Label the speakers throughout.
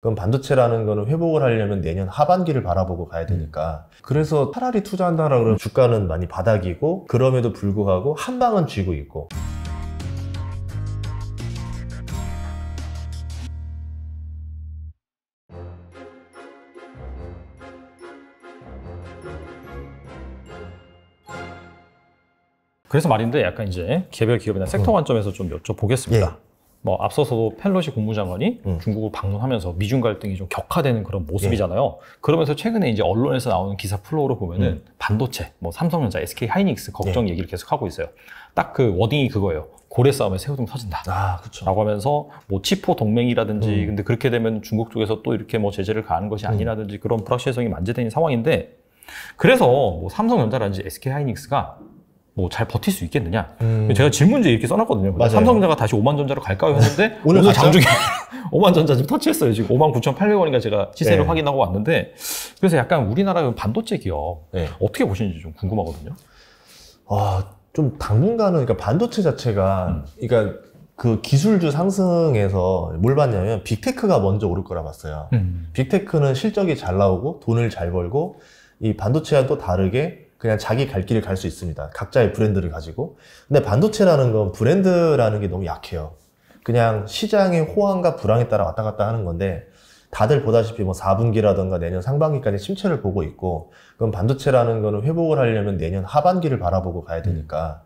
Speaker 1: 그럼 반도체라는 거는 회복을 하려면 내년 하반기를 바라보고 가야 음. 되니까 그래서 차라리 투자한다라고 그러면 주가는 많이 바닥이고 그럼에도 불구하고 한 방은 쥐고 있고
Speaker 2: 그래서 말인데 약간 이제 개별 기업이나 음. 섹터 관점에서 좀 여쭤보겠습니다. 예. 뭐 앞서서도 펠로시 국무장관이 음. 중국을 방문하면서 미중 갈등이 좀 격화되는 그런 모습이잖아요. 예. 그러면서 최근에 이제 언론에서 나오는 기사 플로우로 보면은 음. 반도체, 뭐 삼성전자, SK 하이닉스 걱정 예. 얘기를 계속 하고 있어요. 딱 그 워딩이 그거예요. 고래 싸움에 새우등 터진다. 아, 그렇죠. 라고 하면서 뭐 치포 동맹이라든지 음. 근데 그렇게 되면 중국 쪽에서 또 이렇게 뭐 제재를 가하는 것이 음. 아니라든지 그런 불확실성이 만재되는 상황인데 그래서 뭐 삼성전자라든지 SK 하이닉스가 뭐잘 버틸 수 있겠느냐. 음. 제가 질문지 이렇게 써놨거든요. 맞아요. 삼성전자가 다시 5만 전자로 갈까요 했는데 오늘, 오 장중에 5만 전자 지금 터치했어요. 지금 5만 9,800원인가 제가 시세를 네. 확인하고 왔는데 그래서 약간 우리나라 반도체 기업 네. 어떻게 보시는지 좀 궁금하거든요. 아, 좀 당분간은 그러니까 반도체 자체가
Speaker 1: 음. 그러니까 그 기술주 상승에서 뭘 봤냐면 빅테크가 먼저 오를 거라 봤어요. 음. 빅테크는 실적이 잘 나오고 돈을 잘 벌고 이 반도체와는 또 다르게 그냥 자기 갈 길을 갈 수 있습니다. 각자의 브랜드를 가지고. 근데 반도체라는 건 브랜드라는 게 너무 약해요. 그냥 시장의 호황과 불황에 따라 왔다 갔다 하는 건데 다들 보다시피 뭐 4분기라든가 내년 상반기까지 침체를 보고 있고 그럼 반도체라는 거는 회복을 하려면 내년 하반기를 바라보고 가야 되니까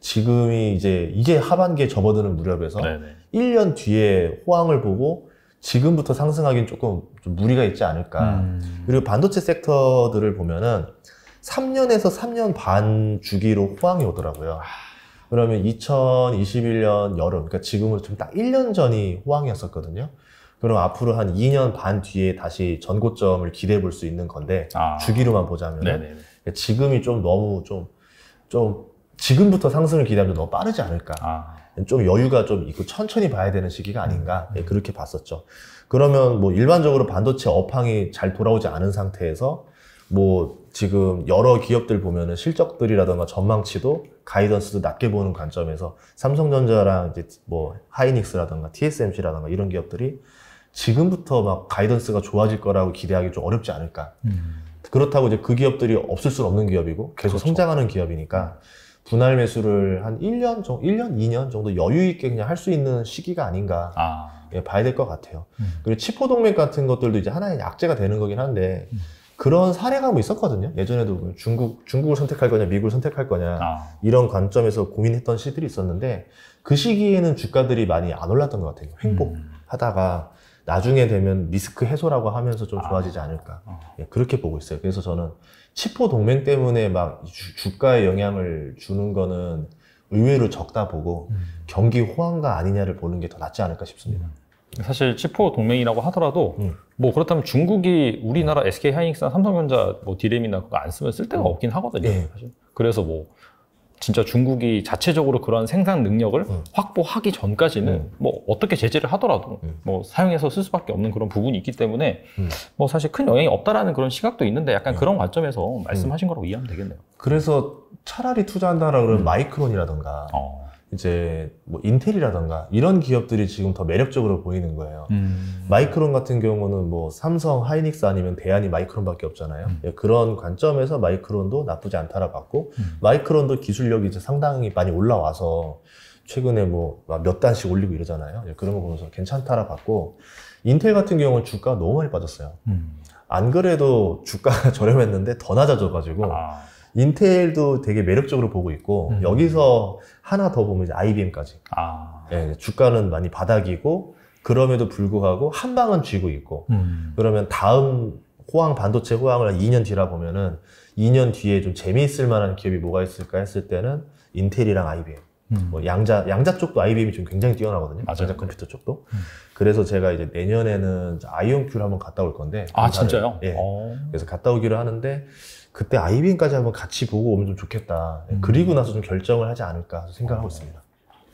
Speaker 1: 지금이 이제 이제 하반기에 접어드는 무렵에서 네네. 1년 뒤에 호황을 보고 지금부터 상승하기는 조금 무리가 있지 않을까. 음. 그리고 반도체 섹터들을 보면은 3년에서 3년 반 주기로 호황이 오더라고요. 그러면 2021년 여름, 그러니까 지금으로 좀딱 1년 전이 호황이었었거든요. 그럼 앞으로 한 2년 반 뒤에 다시 전고점을 기대해 볼 수 있는 건데 아. 주기로만 보자면 네, 네, 네. 그러니까 지금이 좀 너무 좀 좀 지금부터 상승을 기대하면 너무 빠르지 않을까. 아. 좀 여유가 좀 있고 천천히 봐야 되는 시기가 아닌가 음. 그렇게 봤었죠. 그러면 뭐 일반적으로 반도체 업황이 잘 돌아오지 않은 상태에서 뭐 지금 여러 기업들 보면은 실적들이라든가 전망치도 가이던스도 낮게 보는 관점에서 삼성전자랑 이제 뭐 하이닉스라든가 TSMC라든가 이런 기업들이 지금부터 막 가이던스가 좋아질 거라고 기대하기 좀 어렵지 않을까. 음. 그렇다고 이제 그 기업들이 없을 수 없는 기업이고 계속 그렇죠. 성장하는 기업이니까 분할 매수를 한 1년 정도, 1년, 2년 정도 여유 있게 그냥 할 수 있는 시기가 아닌가 아. 예, 봐야 될 것 같아요. 음. 그리고 치포 동맥 같은 것들도 이제 하나의 약재가 되는 거긴 한데 음. 그런 사례가 뭐 있었거든요. 예전에도 뭐 중국, 중국을 선택할 거냐, 미국을 선택할 거냐, 아. 이런 관점에서 고민했던 시들이 있었는데, 그 시기에는 주가들이 많이 안 올랐던 것 같아요. 횡복하다가, 음. 나중에 되면 리스크 해소라고 하면서 좀 아. 좋아지지 않을까. 아. 예, 그렇게 보고 있어요. 그래서 저는 치포 동맹 때문에 막 주, 가에 영향을 주는 거는 의외로 적다 보고, 음. 경기 호황가 아니냐를 보는 게 더 낫지 않을까 싶습니다. 음.
Speaker 2: 사실 치포 동맹이라고 하더라도 음. 뭐 그렇다면 중국이 우리나라 SK 하이닉스나 삼성전자 뭐 디램이나 그거 안 쓰면 쓸 데가 음. 없긴 하거든요. 네. 사실. 그래서 뭐 진짜 중국이 자체적으로 그런 생산 능력을 음. 확보하기 전까지는 음. 뭐 어떻게 제재를 하더라도 음. 뭐 사용해서 쓸 수밖에 없는 그런 부분이 있기 때문에 음. 뭐 사실 큰 영향이 없다라는 그런 시각도 있는데 약간 그런 관점에서 말씀하신 거라고 이해하면 되겠네요. 그래서 차라리 투자한다라 그러면 마이크론이라든가 어. 이제
Speaker 1: 뭐 인텔이라던가 이런 기업들이 지금 더 매력적으로 보이는 거예요. 음. 마이크론 같은 경우는 뭐 삼성, 하이닉스 아니면 대안이 마이크론밖에 없잖아요. 음. 그런 관점에서 마이크론도 나쁘지 않다라 고 봤고 음. 마이크론도 기술력이 이제 상당히 많이 올라와서 최근에 뭐 몇 단씩 올리고 이러잖아요. 예, 그런 거 보면서 괜찮다라 봤고 인텔 같은 경우는 주가 너무 많이 빠졌어요. 음. 안 그래도 주가가 저렴했는데 더 낮아져가지고 아. 인텔도 되게 매력적으로 보고 있고 음. 여기서 하나 더 보면 이제 IBM까지 아. 예, 주가는 많이 바닥이고 그럼에도 불구하고 한 방은 쥐고 있고 음. 그러면 다음 호황 반도체 호황을 한 2년 뒤라 보면은 2년 뒤에 좀 재미있을 만한 기업이 뭐가 있을까 했을 때는 인텔이랑 IBM 음. 뭐 양자 양자 쪽도 IBM이 좀 굉장히 뛰어나거든요. 맞아요. 양자 컴퓨터 쪽도. 음. 그래서 제가 이제 내년에는 아이온큐를 한번 갔다 올 건데. 아 진짜요? 예. 어. 그래서 갔다 오기로 하는데 그때 아이비까지 한번 같이 보고 오면 좀 좋겠다. 네, 음. 그리고 나서 좀 결정을 하지 않을까 생각하고 어. 있습니다.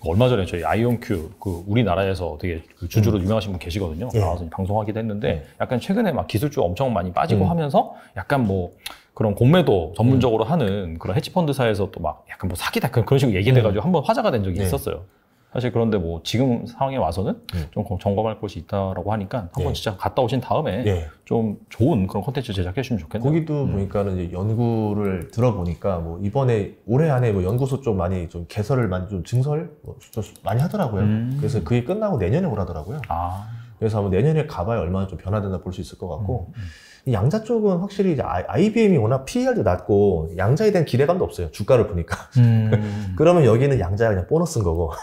Speaker 2: 그 얼마 전에 저희 아이온큐 그 우리나라에서 되게 그 주주로 음. 유명하신 분 계시거든요. 예. 나와서 방송하기도 했는데 예. 약간 최근에 막 기술주 엄청 많이 빠지고 음. 하면서 약간 뭐 그런 공매도 전문적으로 음. 하는 그런 해치펀드사에서또 막 약간 뭐 사기다 그런 식으로 얘기돼가지고 음. 한번 화제가 된 적이 네. 있었어요. 사실 그런데 뭐 지금 상황에 와서는 음. 좀 점검할 곳이 있다라고 하니까 한번 예. 진짜 갔다 오신 다음에 예. 좀 좋은 그런 콘텐츠 제작해 주면 좋겠네요. 거기도 음. 보니까는 이제 연구를
Speaker 1: 들어보니까 뭐 이번에 올해 안에 뭐 연구소 쪽 많이 좀 개설을 많이 좀 증설 뭐 많이 하더라고요. 음. 그래서 그게 끝나고 내년에 오라더라고요. 아. 그래서 아마 내년에 가봐야 얼마나 좀 변화된다 볼 수 있을 것 같고 음, 음. 양자 쪽은 확실히 이제 IBM이 워낙 PER도 낮고 양자에 대한 기대감도 없어요. 주가를 보니까. 음. 그러면 여기는 양자가 그냥 보너스인 거고. 아.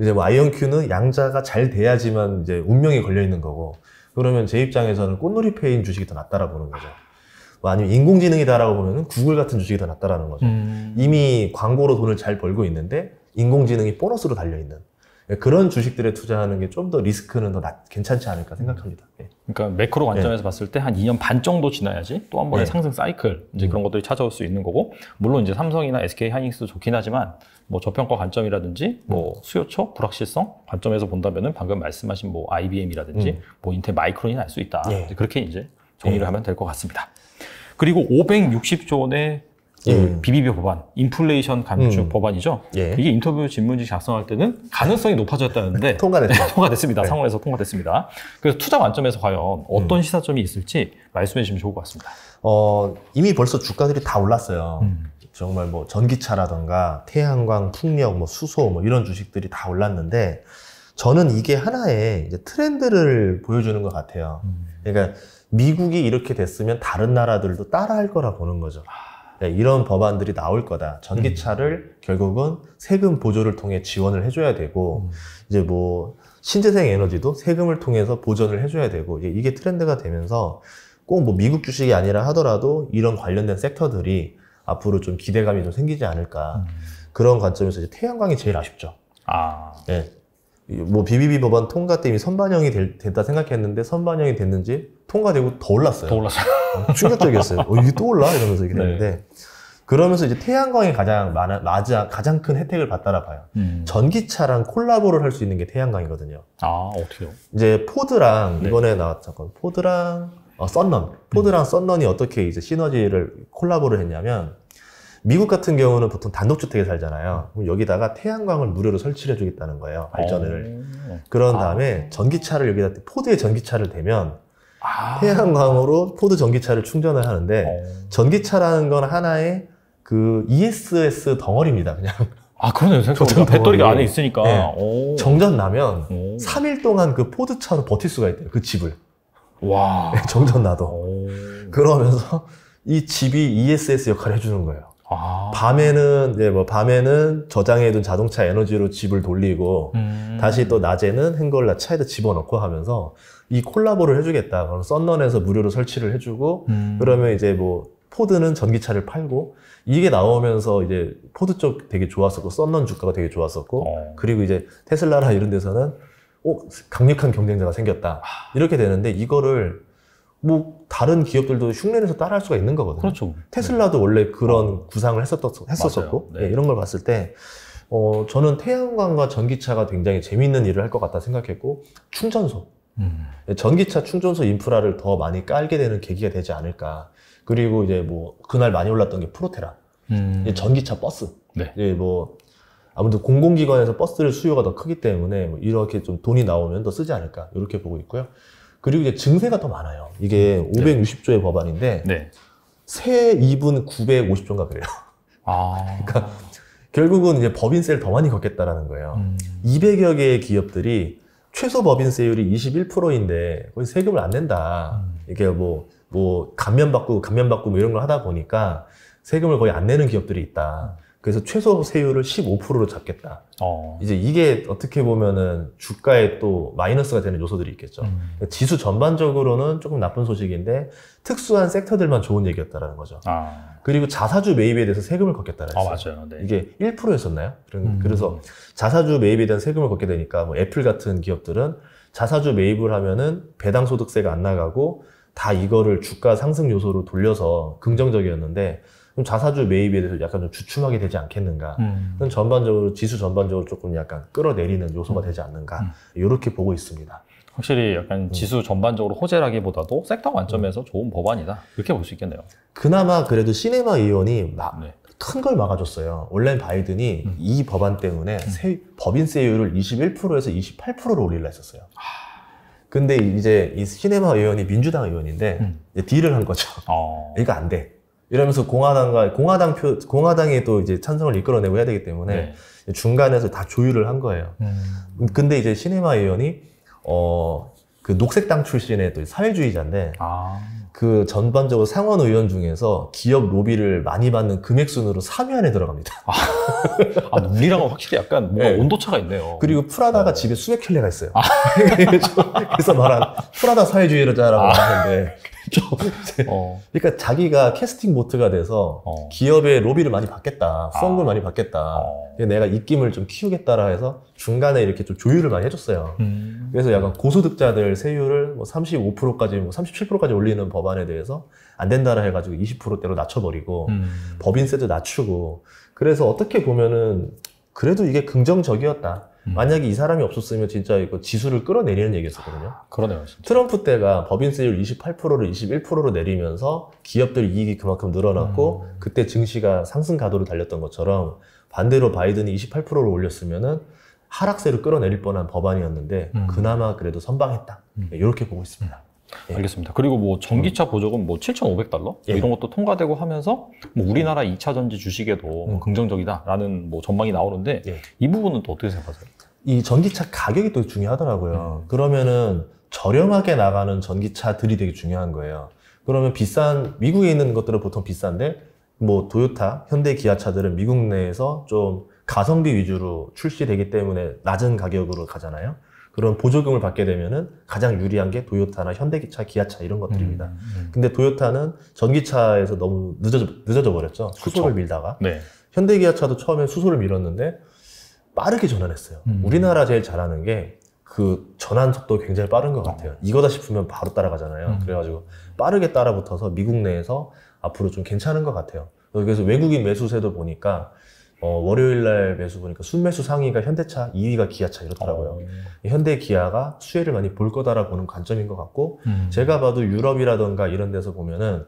Speaker 1: 이제 뭐 아이언큐는 양자가 잘 돼야지만 이제 운명이 걸려 있는 거고 그러면 제 입장에서는 꽃놀이페인 주식이 더 낫다라 고 보는 거죠. 뭐 아니면 인공지능이다라고 보면 구글 같은 주식이 더 낫다라는 거죠. 음. 이미 광고로 돈을 잘 벌고 있는데 인공지능이 보너스로
Speaker 2: 달려 있는. 예, 그런 주식들에 투자하는 게 좀 더 리스크는 더 낮, 괜찮지 않을까 생각합니다. 예. 그러니까 메크로 관점에서 예. 봤을 때 한 2년 반 정도 지나야지 또 한 번의 예. 상승 사이클 이제 음. 그런 것들이 찾아올 수 있는 거고 물론 이제 삼성이나 SK 하이닉스도 좋긴 하지만 뭐 저평가 관점이라든지 뭐 음. 수요처 불확실성 관점에서 본다면은 방금 말씀하신 뭐 IBM이라든지 음. 뭐 인텔 마이크론이 날 수 있다. 예. 그렇게 이제 예. 정리를 하면 될 것 같습니다. 그리고 560조 원의 예. BBB 음. 법안, 인플레이션 감축 음. 법안이죠. 예. 이게 인터뷰 질문지 작성할 때는 가능성이 높아졌다는데 통과됐죠. 네, 통과됐습니다. 네. 상원에서 통과됐습니다. 그래서 투자 관점에서 과연 어떤 음. 시사점이 있을지 말씀해 주시면 좋을 것 같습니다. 어, 이미 벌써 주가들이 다
Speaker 1: 올랐어요. 음. 정말 뭐 전기차라던가 태양광, 풍력, 뭐 수소 뭐 이런 주식들이 다 올랐는데 저는 이게 하나의 트렌드를 보여주는 것 같아요. 음. 그러니까 미국이 이렇게 됐으면 다른 나라들도 따라할 거라 보는 거죠. 아, 네, 이런 법안들이 나올 거다. 전기차를 음. 결국은 세금 보조를 통해 지원을 해줘야 되고, 음. 이제 뭐, 신재생 에너지도 세금을 통해서 보전을 해줘야 되고, 이게 트렌드가 되면서 꼭 뭐 미국 주식이 아니라 하더라도 이런 관련된 섹터들이 앞으로 좀 기대감이 좀 생기지 않을까. 음. 그런 관점에서 이제 태양광이 제일 아쉽죠. 아. 네. 뭐 BBB 법안 통과 때문에 선반영이 될, 됐다 생각했는데 선반영이 됐는지 통과되고 더 올랐어요. 더 올랐어요. 어, 충격적이었어요. 어, 이게 또 올라? 이러면서 이렇게 네. 됐는데. 네. 그러면서 이제 태양광이 가장 많아, 맞아, 가장 큰 혜택을 받다라 봐요. 음. 전기차랑 콜라보를 할 수 있는 게 태양광이거든요.
Speaker 2: 아, 어떻게요?
Speaker 1: 이제 포드랑, 네. 이번에 나왔던 포드랑, 어, 썬런. 포드랑 음. 썬런이 어떻게 이제 시너지를 콜라보를 했냐면, 미국 같은 경우는 보통 단독주택에 살잖아요. 그럼 여기다가 태양광을 무료로 설치를 해주겠다는 거예요. 발전을. 오. 어. 그런 아. 다음에 아. 전기차를 여기다 포드에 전기차를 대면 아. 태양광으로 포드 전기차를 충전을 하는데 오. 어. 전기차라는 건 하나의 그 ESS 덩어리입니다. 그냥.
Speaker 2: 아, 그러네요. 생각보다. 배터리가 안에 예. 있으니까.
Speaker 1: 네. 정전 나면 오. 3일 동안 그 포드차로 버틸 수가 있대요. 그 집을. 와. 정전 나도. 그러면서 이 집이 ESS 역할을 해주는 거예요. 아. 밤에는 이제 예, 뭐 밤에는 저장해둔 자동차 에너지로 집을 돌리고 음. 다시 또 낮에는 행걸라 차에다 집어넣고 하면서 이 콜라보를 해주겠다. 그럼 썬런에서 무료로 설치를 해주고 음. 그러면 이제 뭐 포드는 전기차를 팔고 이게 나오면서 이제 포드 쪽 되게 좋았었고 썬런 주가가 되게 좋았었고 어. 그리고 이제 테슬라나 이런 데서는 오 어, 강력한 경쟁자가 생겼다 아. 이렇게 되는데 이거를 뭐 다른 기업들도 흉내내서 따라할 수가 있는 거거든요. 그렇죠. 테슬라도 네. 원래 그런 어. 구상을 했었었, 했었었고 네. 네, 이런 걸 봤을 때 어, 저는 태양광과 전기차가 굉장히 재미있는 일을 할 것 같다 생각했고 충전소 음. 네, 전기차 충전소 인프라를 더 많이 깔게 되는 계기가 되지 않을까. 그리고 이제 뭐 그날 많이 올랐던 게 프로테라 음. 전기차 버스 네. 뭐 아무튼 공공기관에서 버스를 수요가 더 크기 때문에 뭐 이렇게 좀 돈이 나오면 더 쓰지 않을까 이렇게 보고 있고요. 그리고 이제 증세가 더 많아요. 이게 560조의 음, 법안인데 세 2분 950조인가 그래요. 아. 그러니까 결국은 이제 법인세를 더 많이 걷겠다라는 거예요. 음. 200여 개의 기업들이 최소 법인세율이 21%인데 거의 세금을 안 낸다. 음. 이게 뭐, 뭐, 감면받고, 감면받고 뭐 이런 걸 하다 보니까 세금을 거의 안 내는 기업들이 있다. 음. 그래서 최소 세율을 15%로 잡겠다. 어. 이제 이게 어떻게 보면은 주가에 또 마이너스가 되는 요소들이 있겠죠. 음. 그러니까 지수 전반적으로는 조금 나쁜 소식인데 특수한 섹터들만 좋은 얘기였다라는 거죠. 아. 그리고 자사주 매입에 대해서 세금을 걷겠다라는 아, 맞아요. 네. 이게 1%였었나요? 음. 그래서 자사주 매입에 대한 세금을 걷게 되니까 뭐 애플 같은 기업들은 자사주 매입을 하면은 배당 소득세가 안 나가고 다 이거를 주가 상승 요소로 돌려서 긍정적이었는데 그럼 자사주 매입에 대해서 약간 좀 주춤하게 되지 않겠는가? 음. 전반적으로 지수 전반적으로 조금 약간
Speaker 2: 끌어내리는 요소가 음. 되지 않는가? 음. 이렇게 보고 있습니다. 확실히 약간 음. 지수 전반적으로 호재라기보다도 섹터 음. 관점에서 좋은 법안이다. 이렇게볼 수 있겠네요.
Speaker 1: 그나마 그래도 시네마 의원이 막 네. 큰걸 막아줬어요. 원래 바이든이 음. 이 법안 때문에 세, 법인세율을 21%에서 28%로 올리려 했었어요. 하... 근데 이제 이 시네마 의원이 민주당 의원인데 음. 딜을 한 거죠. 어... 아. 이거 그러니까 안 돼. 이러면서 공화당과 공화당 표 공화당이 또 이제 찬성을 이끌어내고 해야 되기 때문에 네. 중간에서 다 조율을 한 거예요. 음. 근데 이제 시네마 의원이 어 그 녹색당 출신의 또 사회주의자인데 아. 그 전반적으로 상원 의원 중에서 기업 로비를 많이 받는 금액 순으로 3위 안에 들어갑니다. 아, 아 우리랑은 확실히 약간 뭔가 네. 온도차가 있네요. 그리고 프라다가 어. 집에 수백 켤레가 있어요. 아. 그래서 말한 프라다 사회주의자라고 아. 하는데 어. 그러니까 자기가 캐스팅 보트가 돼서 어. 기업의 로비를 많이 받겠다, 수원금을 아. 많이 받겠다. 어. 내가 입김을 좀 키우겠다라 해서 중간에 이렇게 좀 조율을 많이 해줬어요. 음. 그래서 약간 고소득자들 세율을 뭐 35%까지, 뭐 37%까지 올리는 법안에 대해서 안 된다라 해가지고 20%대로 낮춰버리고 음. 법인세도 낮추고 그래서 어떻게 보면은 그래도 이게 긍정적이었다. 음. 만약에 이 사람이 없었으면 진짜 이거 지수를 끌어내리는 얘기였었거든요. 아, 그러네요. 진짜. 트럼프 때가 법인세율 28%를 21%로 내리면서 기업들 이익이 그만큼 늘어났고 음. 그때 증시가 상승 가도를 달렸던 것처럼 반대로 바이든이 28%로 올렸으면은
Speaker 2: 하락세를 끌어내릴 뻔한 법안이었는데 음. 그나마 그래도 선방했다. 이렇게 음. 네, 보고 있습니다. 예. 알겠습니다. 그리고 뭐 전기차 음. 보조금 뭐 7,500달러 뭐 예. 이런 것도 통과되고 하면서 뭐 음. 우리나라 2차 전지 주식에도 음. 뭐 긍정적이다라는 뭐 전망이 나오는데 예. 이 부분은 또 어떻게 생각하세요?
Speaker 1: 이 전기차 가격이 또 중요하더라고요. 음. 그러면은 저렴하게 나가는 전기차들이 되게 중요한 거예요. 그러면 비싼 미국에 있는 것들은 보통 비싼데 뭐 도요타, 현대 기아차들은 미국 내에서 좀 가성비 위주로 출시되기 때문에 낮은 가격으로 가잖아요. 그런 보조금을 받게 되면은 가장 유리한 게 도요타나 현대기차, 기아차 이런 것들입니다. 음, 음. 근데 도요타는 전기차에서 너무 늦어져, 늦어져 버렸죠. 수소를 그쵸. 밀다가. 네. 현대기아차도 처음에 수소를 밀었는데 빠르게 전환했어요. 음. 우리나라 제일 잘하는 게 그 전환 속도 굉장히 빠른 것 같아요. 어. 이거다 싶으면 바로 따라가잖아요. 음. 그래가지고 빠르게 따라붙어서 미국 내에서 앞으로 좀 괜찮은 것 같아요. 그래서 외국인 매수세도 보니까 어, 월요일 날 매수 보니까 순매수 상위가 현대차, 2위가 기아차 이렇더라고요. 어. 현대 기아가 수혜를 많이 볼 거다라고 보는 관점인 것 같고 음. 제가 봐도 유럽이라던가 이런 데서 보면은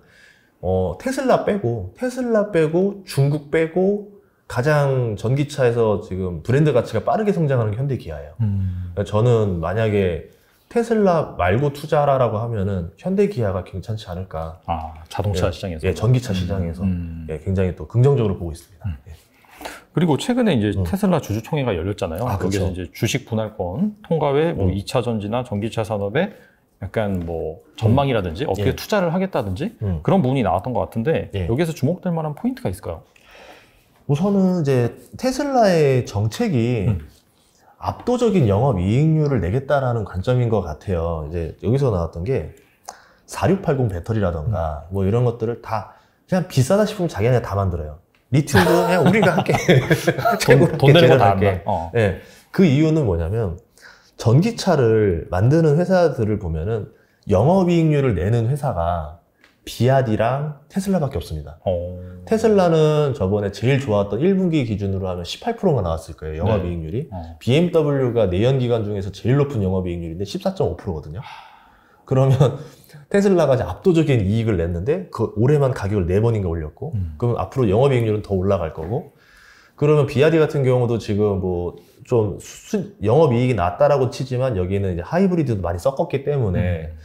Speaker 1: 어, 테슬라 빼고 테슬라 빼고 중국 빼고 가장 전기차에서 지금 브랜드 가치가 빠르게 성장하는 게 현대 기아예요. 음. 그러니까 저는 만약에 테슬라 말고 투자하라고 하면은
Speaker 2: 현대 기아가 괜찮지 않을까. 아, 자동차 예, 시장에서. 예, 전기차 음. 시장에서 음. 예, 굉장히 또 긍정적으로 보고 있습니다. 음. 예. 그리고 최근에 이제 음. 테슬라 주주총회가 열렸잖아요. 아, 거기서 그렇죠. 이제 주식 분할권 통과 외뭐 음. 2차 전지나 전기차 산업에 약간 뭐 음. 전망이라든지 음. 어떻게 예. 투자를 하겠다든지 음. 그런 부분이 나왔던 것 같은데 예. 여기에서 주목될 만한 포인트가 있을까요? 우선은 이제 테슬라의 정책이 음.
Speaker 1: 압도적인 영업 이익률을 내겠다라는 관점인 것 같아요. 이제 여기서 나왔던 게 4680 배터리라던가 음. 뭐 이런 것들을 다 그냥 비싸다 싶으면 자기네 다 만들어요. 리튬도 그 우리가 할게. 돈, 돈 내는 거다 할게. 어. 네. 그 이유는 뭐냐면 전기차를 만드는 회사들을 보면은 영업이익률을 내는 회사가 비아디랑 테슬라밖에 없습니다. 오. 어. 테슬라는 저번에 제일 좋았던 1분기 기준으로 하면 18%가 나왔을 거예요. 영업이익률이. 네. 어. BMW가 내연기관 중에서 제일 높은 영업이익률인데 14.5%거든요. 하... 그러면 테슬라가 이제 압도적인 이익을 냈는데 그 올해만 가격을 네 번인가 올렸고 음. 그럼 앞으로 영업이익률은 더 올라갈 거고 그러면 비아디 같은 경우도 지금 뭐좀 영업이익이 낮다라고 치지만 여기는 이제 하이브리드도 많이 섞었기 때문에 음.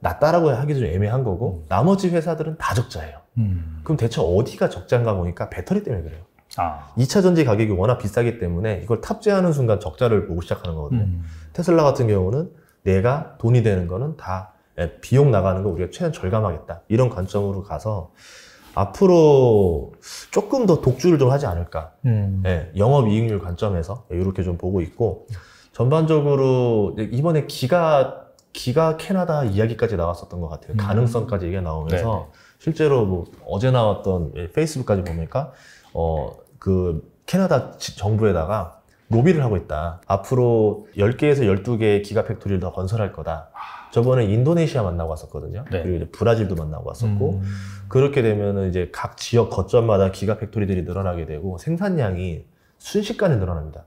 Speaker 1: 낮다라고 하기 좀 애매한 거고 음. 나머지 회사들은 다 적자예요. 음. 그럼 대체 어디가 적자인가 보니까 배터리 때문에 그래요. 아. 2차 전지 가격이 워낙 비싸기 때문에 이걸 탑재하는 순간 적자를 보고 시작하는 거거든요. 음. 테슬라 같은 경우는 내가 돈이 되는 거는 다 예, 비용 나가는 거 우리가 최대한 절감하겠다. 이런 관점으로 가서 앞으로 조금 더 독주를 좀 하지 않을까. 음. 예, 영업 이익률 관점에서 이렇게 예, 좀 보고 있고 전반적으로 이번에 기가 기가 캐나다 이야기까지 나왔었던 것 같아요. 음. 가능성까지 얘기가 나오면서 네. 실제로 뭐 어제 나왔던 예, 페이스북까지 보니까 어그 캐나다 정부에다가 로비를 하고 있다. 앞으로 10개에서 12개의 기가 팩토리를 더 건설할 거다. 저번에 인도네시아 만나고 왔었거든요. 네. 그리고 이제 브라질도 만나고 왔었고 음. 그렇게 되면 이제 각 지역 거점마다 기가 팩토리들이 늘어나게 되고 생산량이 순식간에 늘어납니다.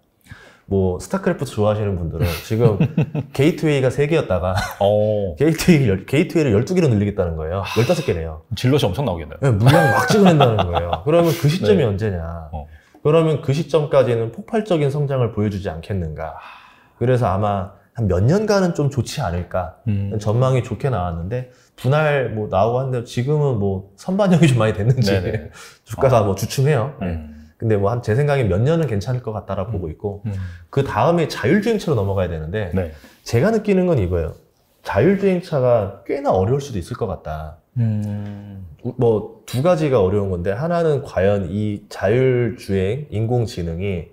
Speaker 1: 뭐 스타크래프트 좋아하시는 분들은 지금 게이트웨이가 3개였다가 게이트웨이, 어. 게이트웨이를 12개로 늘리겠다는 거예요. 15개네요. 질럿이 엄청 나오겠네요. 예, 물량 막 찍어낸다는 거예요. 그러면 그 시점이 네. 언제냐. 어. 그러면 그 시점까지는 폭발적인 성장을 보여주지 않겠는가. 그래서 아마 한 몇 년간은 좀 좋지 않을까. 음. 전망이 좋게 나왔는데, 분할 뭐 나오고 한는데 지금은 뭐 선반영이 좀 많이 됐는지 네네. 주가가 아. 뭐 주춤해요. 음. 네. 근데 뭐한 제 생각에 몇 년은 괜찮을 것 같다라고 음. 보고 있고, 음. 음. 그 다음에 자율주행차로 넘어가야 되는데, 네. 제가 느끼는 건 이거예요. 자율주행차가 꽤나 어려울 수도 있을 것 같다.
Speaker 2: 음...
Speaker 1: 뭐 두 가지가 어려운 건데 하나는 과연 이 자율주행 인공지능이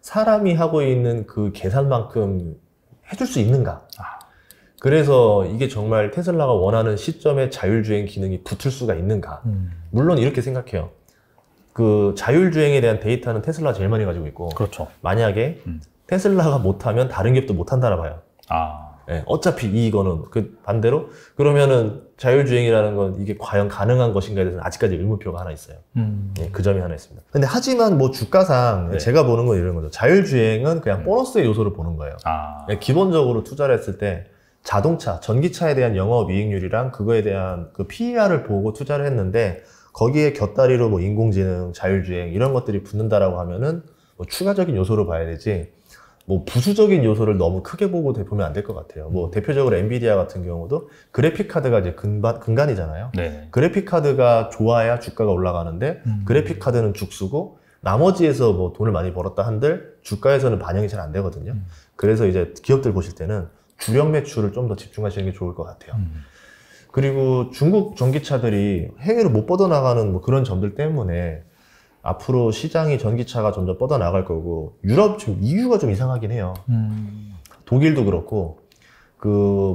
Speaker 1: 사람이 하고 있는 그 계산만큼 해줄 수 있는가? 아. 그래서 이게 정말 테슬라가 원하는 시점에 자율주행 기능이 붙을 수가 있는가? 음. 물론 이렇게 생각해요. 그 자율주행에 대한 데이터는 테슬라 제일 많이 가지고 있고, 그렇죠. 만약에 음. 테슬라가 못하면 다른 기업도 못한다나 봐요. 아. 예, 어차피 이거는 그 반대로 그러면은 자율주행이라는 건 이게 과연 가능한 것인가에 대해서는 아직까지 의문표가 하나 있어요. 음. 예, 그 점이 하나 있습니다. 근데 하지만 뭐 주가상 네. 제가 보는 건 이런 거죠. 자율주행은 그냥 음. 보너스의 요소를 보는 거예요. 아. 예, 기본적으로 투자를 했을 때 자동차, 전기차에 대한 영업이익률이랑 그거에 대한 그 PER을 보고 투자를 했는데 거기에 곁다리로 뭐 인공지능, 자율주행 이런 것들이 붙는다라고 하면은 뭐 추가적인 요소로 봐야 되지 뭐 부수적인 요소를 너무 크게 보고 대 보면 안 될 것 같아요. 뭐 음. 대표적으로 엔비디아 같은 경우도 그래픽 카드가 이제 근반, 근간이잖아요. 네. 그래픽 카드가 좋아야 주가가 올라가는데 음. 그래픽 카드는 죽수고 나머지에서 뭐 돈을 많이 벌었다 한들 주가에서는 반영이 잘 안 되거든요. 음. 그래서 이제 기업들 보실 때는 주력 매출을 좀 더 집중하시는 게 좋을 것 같아요. 음. 그리고 중국 전기차들이 해외로 못 뻗어나가는 뭐 그런 점들 때문에 앞으로 시장이 전기차가 점점 뻗어나갈 거고 유럽 지금 EU가 좀 이상하긴 해요. 음. 독일도 그렇고 그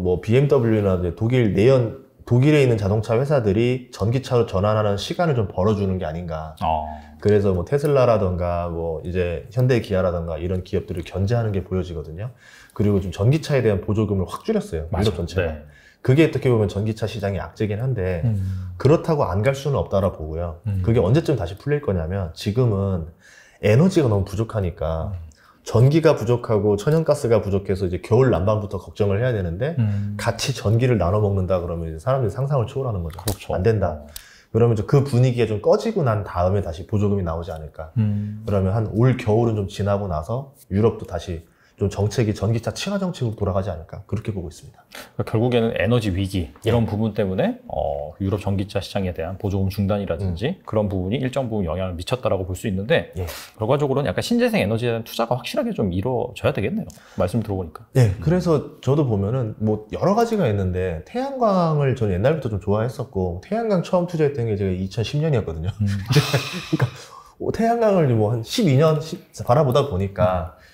Speaker 1: 뭐 BMW나 독일 내연 독일에 있는 자동차 회사들이 전기차로 전환하는 시간을 좀 벌어주는 게 아닌가. 어. 그래서 뭐 테슬라라던가 뭐 이제 현대 기아라던가 이런 기업들을 견제하는 게 보여지거든요. 그리고 좀 전기차에 대한 보조금을 확 줄였어요. 유럽 전체가. 네. 그게 어떻게 보면 전기차 시장의 악재긴 한데 음. 그렇다고 안 갈 수는 없다라고 보고요. 음. 그게 언제쯤 다시 풀릴 거냐면 지금은 에너지가 너무 부족하니까 음. 전기가 부족하고 천연가스가 부족해서 이제 겨울 난방부터 걱정을 해야 되는데 음. 같이 전기를 나눠 먹는다 그러면 이제 사람들이 상상을 초월하는 거죠. 그렇죠. 안 된다. 그러면 그 분위기가 좀 꺼지고 난 다음에 다시 보조금이 나오지 않을까. 음. 그러면 한 올 겨울은 좀 지나고 나서 유럽도 다시 좀
Speaker 2: 정책이 전기차 친화 정책으로 돌아가지 않을까 그렇게 보고 있습니다. 그러니까 결국에는 에너지 위기 이런 예. 부분 때문에 어, 유럽 전기차 시장에 대한 보조금 중단이라든지 음. 그런 부분이 일정 부분 영향을 미쳤다라고 볼 수 있는데 예. 결과적으로는 약간 신재생 에너지에 대한 투자가 확실하게 좀 이루어져야 되겠네요. 말씀 들어보니까.
Speaker 1: 네, 예, 그래서 저도 보면은 뭐 여러 가지가 있는데 태양광을 저는 옛날부터 좀 좋아했었고 태양광 처음 투자했던 게 제가 2010년이었거든요. 음. 그러니까 태양광을 뭐 한 12년 바라보다 보니까. 음.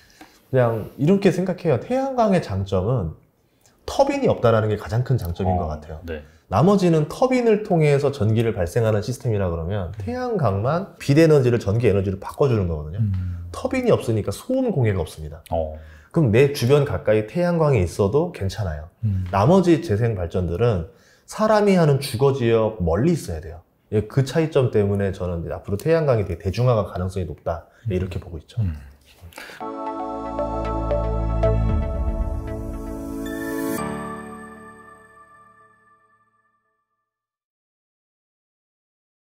Speaker 1: 그냥 이렇게 생각해요. 태양광의 장점은 터빈이 없다라는 게 가장 큰 장점인 어, 것 같아요. 네. 나머지는 터빈을 통해서 전기를 발생하는 시스템이라 그러면 음. 태양광만 비에너지를 전기 에너지로 바꿔주는 거거든요. 음. 터빈이 없으니까 소음 공해가 없습니다. 어. 그럼 내 주변 가까이 태양광이 있어도 괜찮아요. 음. 나머지 재생 발전들은 사람이 하는 주거 지역 멀리 있어야 돼요. 예, 그 차이점 때문에 저는 앞으로 태양광이 되게 대중화가 가능성이 높다 예, 음. 이렇게 음. 보고 있죠. 음.